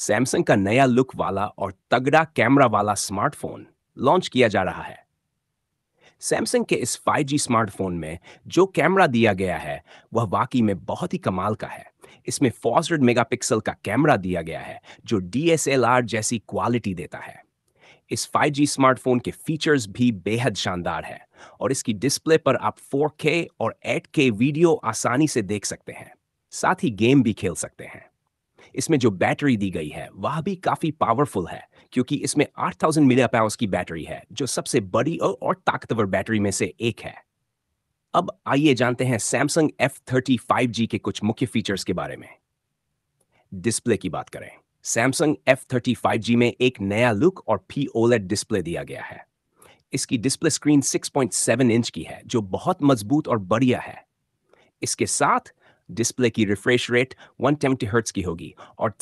Samsung का नया look वाला और तगड़ा कैमरा वाला स्मार्टफोन लॉन्च किया जा रहा है सैमसंग के इस 5G स्मार्टफोन में जो कैमरा दिया गया है वह वाकई में बहुत ही कमाल का है इसमें 400 मेगापिक्सल का कैमरा दिया गया है जो DSLR जैसी क्वालिटी देता है इस 5G स्मार्टफोन के फीचर्स भी बेहद शानदार है और इसकी डिस्प्ले पर आप 4K और 8K वीडियो आसानी से देख सकते हैं साथ ही गेम भी खेल सकते हैं इसमें जो बैटरी दी गई है वह भी काफ़ी पावरफुल है क्योंकि इसमें 8000 थाउजेंड मिलिया की बैटरी है जो सबसे बड़ी और, और ताकतवर बैटरी में से एक है अब आइए जानते हैं सैमसंग एफ थर्टी के कुछ मुख्य फीचर्स के बारे में डिस्प्ले की बात करें सैमसंग एफ थर्टी में एक नया लुक और फी ओलेट डिस्प्ले दिया गया है इसकी डिस्प्ले स्क्रीन 6.7 इंच की है जो बहुत मजबूत और बढ़िया है इसके साथ डिस्प्ले की रिफ्रेश रेट 170 हर्ट्ज की होगी और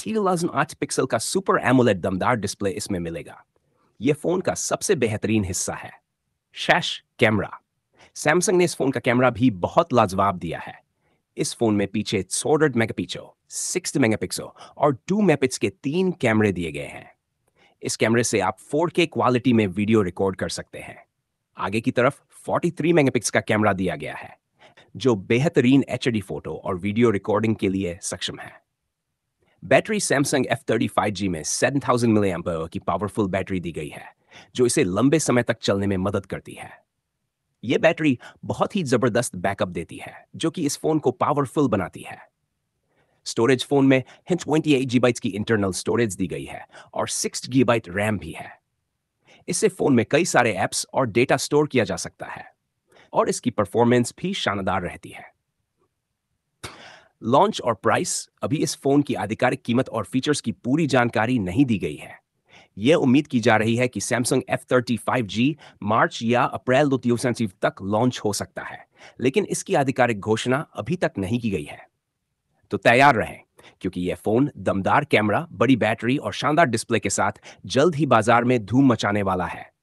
आठ पिक्सल का सुपर एमोलेट दमदार डिस्प्ले इसमें मिलेगा ये फोन का सबसे बेहतरीन हिस्सा है शैश कैमरा सैमसंग ने इस फोन का कैमरा भी बहुत लाजवाब दिया है इस फोन में पीछे सोडर्ड मेगापिक्सल सिक्स मेगापिक्सल और टू मेपिक्स के तीन कैमरे दिए गए हैं इस कैमरे से आप 4K क्वालिटी में वीडियो रिकॉर्ड कर सकते हैं आगे की तरफ 43 मेगापिक्सल का कैमरा दिया गया है जो बेहतरीन एच फोटो और वीडियो रिकॉर्डिंग के लिए सक्षम है battery Samsung F thirty five G में सेवन थाउजेंड मिले की पावरफुल बैटरी दी गई है जो इसे लंबे समय तक चलने में मदद करती है यह बैटरी बहुत ही जबरदस्त बैकअप देती है जो कि इस फोन को पावरफुल बनाती है स्टोरेज फोन में ट्वेंटी एट जी की इंटरनल स्टोरेज दी गई है और सिक्स जी रैम भी है इससे फोन में कई सारे एप्स और डेटा स्टोर किया जा सकता है और इसकी परफॉर्मेंस भी शानदार रहती है लॉन्च और प्राइस अभी इस फोन की आधिकारिक कीमत और फीचर्स की पूरी जानकारी नहीं दी गई है यह उम्मीद की जा रही है कि सैमसंग एफ थर्टी जी मार्च या अप्रैल दो तीन तक लॉन्च हो सकता है लेकिन इसकी आधिकारिक घोषणा अभी तक नहीं की गई है तो तैयार रहें क्योंकि यह फोन दमदार कैमरा बड़ी बैटरी और शानदार डिस्प्ले के साथ जल्द ही बाजार में धूम मचाने वाला है